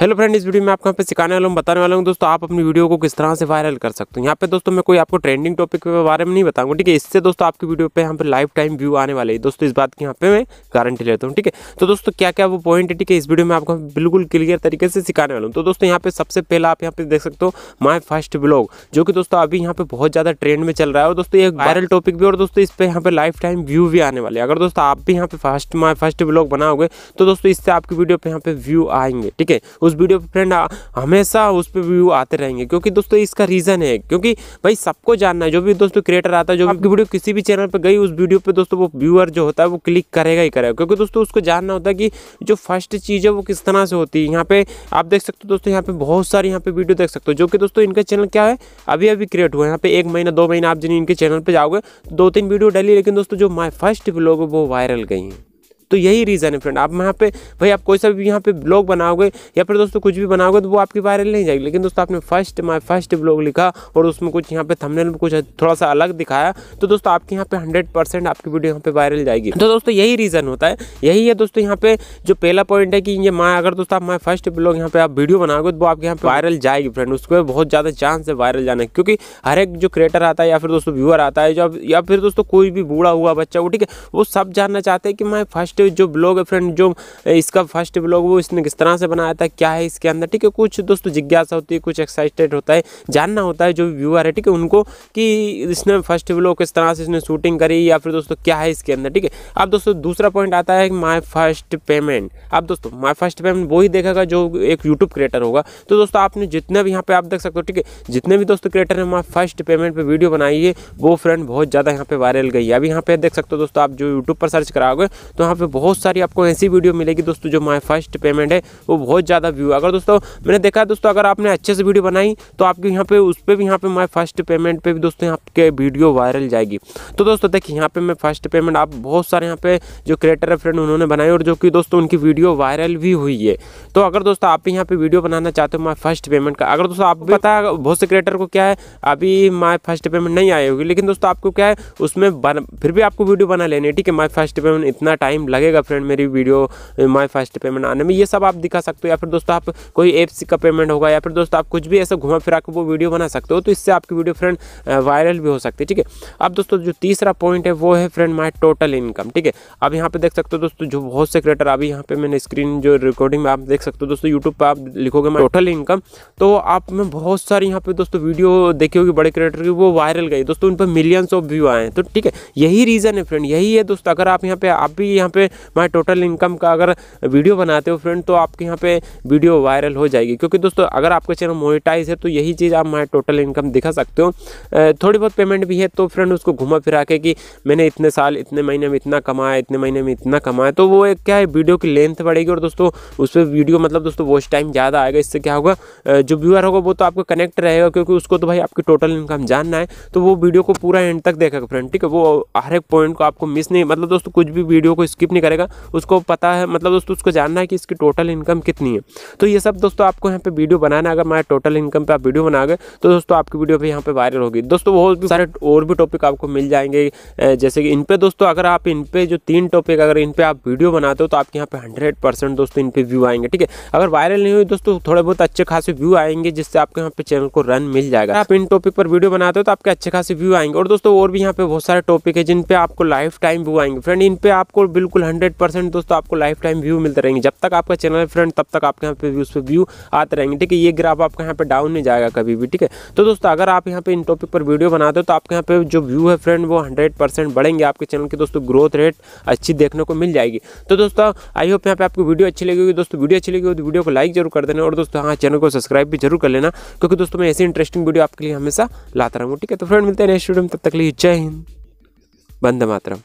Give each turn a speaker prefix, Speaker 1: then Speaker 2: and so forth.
Speaker 1: hello friend इस video में आपको यहाँ पे सिखाने वाला हूँ बताने वाला हूँ दोस्तों आप अपनी वीडियो को किस तरह से वायरल कर सकते हो यहाँ पे दोस्तों मैं कोई आपको ट्रेंडिंग टॉपिक के बारे में नहीं बताऊंगा ठीक है इससे दोस्तों आपकी वीडियो पे यहाँ पे लाइफ टाइम व्यू आने वाले है दोस्तों इस बात की यहाँ पे मैं गारंटी लेता हूँ ठीक है तो दोस्तों क्या क्या वो पॉइंट है ठीक है इस वीडियो में आपको बिल्कुल क्लियर तरीके से सिखाने वाला हूँ तो दोस्तों यहाँ पे सबसे पहला आप यहाँ पे देख सकते हो माई फर्स्ट ब्लॉग जो कि दोस्तों अभी यहाँ पे बहुत ज़्यादा ट्रेंड में चल रहा है और दोस्तों एक वायरल टॉपिक भी और दोस्तों इस पर यहाँ पे लाइफ टाइम व्यू भी आने वाले अगर दोस्तों आप भी यहाँ पे फर्स्ट माई फर्स्ट ब्लॉग बनाओगे तो दोस्तों इससे आपकी वीडियो पे यहाँ पे व्यू आएंगे ठीक है उस वीडियो पर फ्रेंड हमेशा उस पर व्यू आते रहेंगे क्योंकि दोस्तों इसका रीज़न है क्योंकि भाई सबको जानना है जो भी दोस्तों क्रिएटर आता है जो आपकी वीडियो किसी भी चैनल पर गई उस वीडियो पर दोस्तों वो व्यूअर जो होता है वो क्लिक करेगा ही करेगा क्योंकि दोस्तों उसको जानना होता है कि जो फर्स्ट चीज़ है वो किस तरह से होती है यहाँ पे आप देख सकते हो दोस्तों यहाँ पे बहुत सारी यहाँ पे वीडियो देख सकते हो जो कि दोस्तों इनका चैनल क्या है अभी अभी क्रिएट हुआ है यहाँ पे एक महीना दो महीना आप जिन इनके चैनल पर जाओगे दो तीन वीडियो डाली लेकिन दोस्तों जो माई फर्स्ट ब्लॉग वो वायरल गई हैं तो यही रीज़न है फ्रेंड आप यहाँ पे भाई आप कोई सा भी यहाँ पे ब्लॉग बनाओगे या फिर दोस्तों कुछ भी बनाओगे तो वो आपकी वायरल नहीं जाएगी लेकिन दोस्तों आपने फर्स्ट माई फर्स्ट ब्लॉग लिखा और उसमें कुछ यहाँ पे थंबनेल में कुछ थोड़ा सा अलग दिखाया तो दोस्तों आपके यहाँ पे हंड्रेड परसेंट आपकी वीडियो यहाँ पे वायरल जाएगी तो दोस्तों यही रीज़न होता है यही है दोस्तों यहाँ पे जो पहला पॉइंट है कि ये माँ अगर दोस्तों आप माई फर्स्ट ब्लॉग यहाँ पे आप वीडियो बनाओगे तो वो आपके यहाँ पे वायरल जाएगी फ्रेंड उसको बहुत ज़्यादा चांस है वायरल जाने क्योंकि हर एक जो क्रिएटर आता है या फिर दोस्तों व्यूअर आता है या फिर दोस्तों कोई भी बूढ़ा हुआ बच्चा वो ठीक है वो सब जानना चाहते हैं कि माई फर्स्ट फर्स्ट जो ब्लॉग है फ्रेंड जो इसका फर्स्ट ब्लॉग वो इसने किस तरह से बनाया था क्या है इसके अंदर ठीक है कुछ दोस्तों जिज्ञासा होती है कुछ एक्साइटेड होता है जानना होता है जो व्यूअर है ठीक है उनको कि इसने फर्स्ट ब्लॉग किस तरह से इसने शूटिंग करी या फिर दोस्तों क्या है इसके अंदर ठीक है अब दोस्तों दूसरा पॉइंट आता है माई फर्स्ट पेमेंट अब दोस्तों माई फर्स्ट पेमेंट वो ही देखेगा जो एक यूट्यूब क्रिएटर होगा तो दोस्तों आपने जितने भी यहाँ पे आप देख सकते हो ठीक है जितने भी दोस्तों क्रिएटर है माई फर्स्ट पेमेंट पर वीडियो बनाई है वो फ्रेंड बहुत ज़्यादा यहाँ पे वायरल गई है अभी यहाँ पे देख सकते हो दोस्तों आप जो यूट्यूब पर सर्च कराओगे तो यहाँ पे में बहुत सारी आपको ऐसी वीडियो मिलेगी दोस्तों जो माई फर्स्ट पेमेंट है वो बहुत ज़्यादा व्यू अगर दोस्तों मैंने देखा है दोस्तों अगर आपने अच्छे से वीडियो बनाई तो आपके यहाँ पे उस पर भी यहाँ पे माई फर्स्ट पेमेंट पर भी दोस्तों आपके वीडियो वायरल जाएगी तो दोस्तों देखिए यहाँ पे मैं फर्स्ट पेमेंट आप बहुत सारे यहाँ पे जो क्रिएटर है फ्रेंड उन्होंने बनाई और जो कि दोस्तों उनकी वीडियो वायरल भी हुई है तो अगर दोस्तों आप भी यहाँ पे वीडियो बनाना चाहते हो माई फर्स्ट पेमेंट का अगर दोस्तों आप पता बहुत से क्रिएटर को क्या है अभी माई फर्स्ट पेमेंट नहीं आई होगी लेकिन दोस्तों आपको क्या है उसमें फिर भी आपको वीडियो बना लेनी है ठीक है माई फर्स्ट पेमेंट इतना टाइम लग लगेगा फ्रेंड मेरी वीडियो माई फास्ट पेमेंट आने में ये सब आप दिखा सकते हो या फिर दोस्तों आप कोई एप्स का पेमेंट होगा या फिर दोस्तों आप कुछ भी ऐसा घुमा फिरा के वो वीडियो बना सकते हो तो इससे आपकी वीडियो फ्रेंड वायरल भी हो सकती है ठीक है अब दोस्तों जो तीसरा पॉइंट है वो है फ्रेंड माई टोटल इनकम ठीक है अब यहाँ पे देख सकते हो दोस्तों जो बहुत से क्रिएटर अभी यहाँ पे मैंने स्क्रीन जो रिकॉर्डिंग में आप देख सकते हो दोस्तों यूट्यूब पर आप लिखोगे माई टोटल इनकम तो आप में बहुत सारे यहाँ पे दोस्तों वीडियो देखी होगी बड़े क्रिएटर की वो वायरल गई दोस्तों उन पर मिलियंस ऑफ व्यू आए हैं तो ठीक है यही रीज़न है फ्रेंड यही है दोस्तों अगर आप यहाँ पे आप भी यहाँ पे माई टोटल इनकम का अगर वीडियो बनाते हो फ्रेंड तो आपके यहाँ पे वीडियो वायरल हो जाएगी क्योंकि दोस्तों अगर आपका चैनल मोनिटाइज है तो यही चीज़ आप माई टोटल इनकम दिखा सकते हो थोड़ी बहुत पेमेंट भी है तो फ्रेंड उसको घुमा फिरा के कि मैंने इतने साल इतने महीने में इतना कमाया इतने महीने में इतना कमाया तो वो एक क्या है वीडियो की लेंथ बढ़ेगी और दोस्तों उस पर वीडियो मतलब दोस्तों वॉच टाइम ज़्यादा आएगा इससे क्या होगा जो व्यूअर होगा वो तो आपका कनेक्ट रहेगा क्योंकि उसको तो भाई आपकी टोटल इनकम जानना है तो वो वीडियो को पूरा एंड तक देखेगा फ्रेंड ठीक है वो हर एक पॉइंट को आपको मिस नहीं मतलब दोस्तों कुछ भी वीडियो को स्किप नहीं करेगा उसको पता है मतलब दोस्तों उसको जानना है कि इसकी टोटल इनकम कितनी है तो ये सब दोस्तों आपको यहाँ पे वीडियो बनाना अगर मैं टोटल इनकम पे आप वीडियो बना गए तो दोस्तों आपकी वीडियो भी यहाँ पे वायरल होगी दोस्तों बहुत सारे और भी टॉपिक आपको मिल जाएंगे जैसे कि इन पर दोस्तों अगर आप इन पर जो तीन टॉपिक अगर इन पर आप वीडियो बनाते हो तो आपके यहाँ पे हंड्रेड दोस्तों इन पर व्यू आएंगे ठीक है अगर वायरल नहीं हुई दोस्तों थोड़े बहुत अच्छे खासे व्यू आएंगे जिससे आपके यहाँ पे चैनल को रन मिल जाएगा आप इन टॉपिक पर वीडियो बनाते हो तो आपके अच्छे खासे व्यू आएंगे और दोस्तों और भी यहाँ पे बहुत सारे टॉपिक है जिन पे आपको लाइफ टाइम व्यू आएंगे फ्रेंड इन पे आपको बिल्कुल बिल्कुल हंड्रेड परसेंट दोस्तों आपको लाइफ टाइम व्यू मिलते रहेंगे जब तक आपका चैनल है फ्रेंड तब तक आपके यहाँ पे व्यूज़ पे व्यू आते रहेंगे ठीक है ये ग्राफ आपके यहाँ पे डाउन नहीं जाएगा कभी भी ठीक है तो दोस्तों अगर आप यहाँ पे इन टॉपिक पर वीडियो बनाते हो तो आपके यहाँ पे जो व्यू है फ्रेंड वो हंड्रेड परसेंट बढ़ेंगे आपके चैनल की दोस्तों ग्रोथ रेट अच्छी देखने को मिल जाएगी तो दोस्तों आई होप यहाँ पे आपको वीडियो अच्छी लगेगी दोस्तों वीडियो अच्छी लगेगी तो वीडियो को लाइक जरूर कर देना और दोस्तों हाँ चैनल को सब्सक्राइब भी जरूर कर लेना क्योंकि दोस्तों मैं ऐसी इंटरेस्टिंग वीडियो आपके लिए हमेशा लाता रहूँगा ठीक है तो फ्रेंड मिलते हैं नेक्स्ट वीडियो में तब तक लिए जय हिंद बंद मात्रा